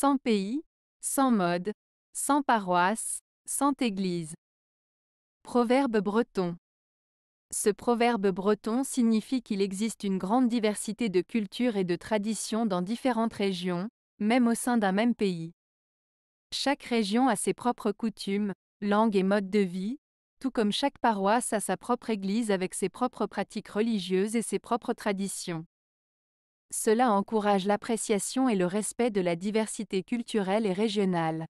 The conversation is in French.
Sans pays, sans mode, sans paroisse, sans église. Proverbe breton. Ce proverbe breton signifie qu'il existe une grande diversité de cultures et de traditions dans différentes régions, même au sein d'un même pays. Chaque région a ses propres coutumes, langues et modes de vie, tout comme chaque paroisse a sa propre église avec ses propres pratiques religieuses et ses propres traditions. Cela encourage l'appréciation et le respect de la diversité culturelle et régionale.